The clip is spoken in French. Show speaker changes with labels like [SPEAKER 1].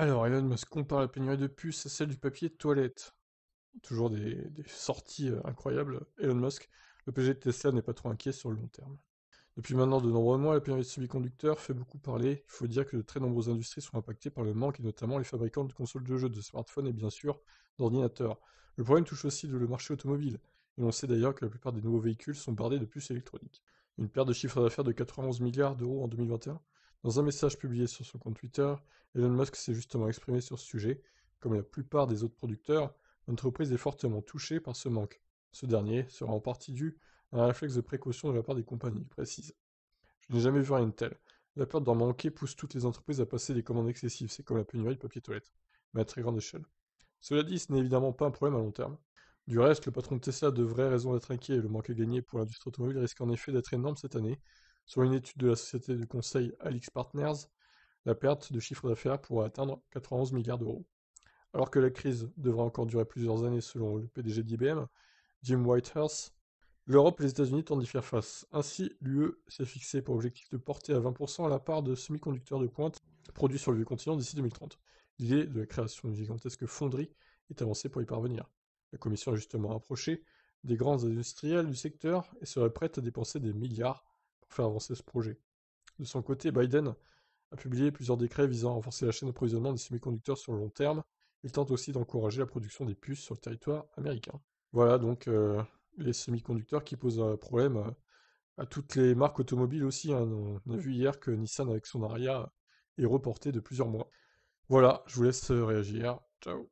[SPEAKER 1] Alors, Elon Musk compare la pénurie de puces à celle du papier toilette. Toujours des, sorties euh, incroyables. Elon Musk, le PG de Tesla n'est pas trop inquiet sur le long terme. Depuis maintenant de nombreux mois, la pénurie de semi-conducteurs fait beaucoup parler. Il faut dire que de très nombreuses industries sont impactées par le manque, et notamment les fabricants de consoles de jeux, de smartphones et bien sûr d'ordinateurs. Le problème touche aussi le marché automobile. Et on sait d'ailleurs que la plupart des nouveaux véhicules sont bardés de puces électroniques. Une perte de chiffre d'affaires de 91 milliards d'euros en 2021 dans un message publié sur son compte Twitter, Elon Musk s'est justement exprimé sur ce sujet. Comme la plupart des autres producteurs, l'entreprise est fortement touchée par ce manque. Ce dernier sera en partie dû à un réflexe de précaution de la part des compagnies, précise. Je n'ai jamais vu rien de tel. La peur d'en manquer pousse toutes les entreprises à passer des commandes excessives, c'est comme la pénurie de papier toilette, mais à très grande échelle. Cela dit, ce n'est évidemment pas un problème à long terme. Du reste, le patron de Tesla a de vraies raisons d'être inquiet le manque à gagner pour l'industrie automobile risque en effet d'être énorme cette année, Selon une étude de la société de conseil Alix Partners, la perte de chiffre d'affaires pourrait atteindre 91 milliards d'euros. Alors que la crise devrait encore durer plusieurs années selon le PDG d'IBM, Jim Whitehurst, l'Europe et les États-Unis tentent d'y faire face. Ainsi, l'UE s'est fixé pour objectif de porter à 20% la part de semi-conducteurs de pointe produits sur le vieux continent d'ici 2030. L'idée de la création d'une gigantesque fonderie est avancée pour y parvenir. La Commission a justement approché des grands industriels du secteur et serait prête à dépenser des milliards faire avancer ce projet. De son côté, Biden a publié plusieurs décrets visant à renforcer la chaîne d'approvisionnement des semi-conducteurs sur le long terme. Il tente aussi d'encourager la production des puces sur le territoire américain. Voilà donc euh, les semi-conducteurs qui posent un problème euh, à toutes les marques automobiles aussi. Hein. On a mm. vu hier que Nissan avec son Aria est reporté de plusieurs mois. Voilà, je vous laisse réagir. Ciao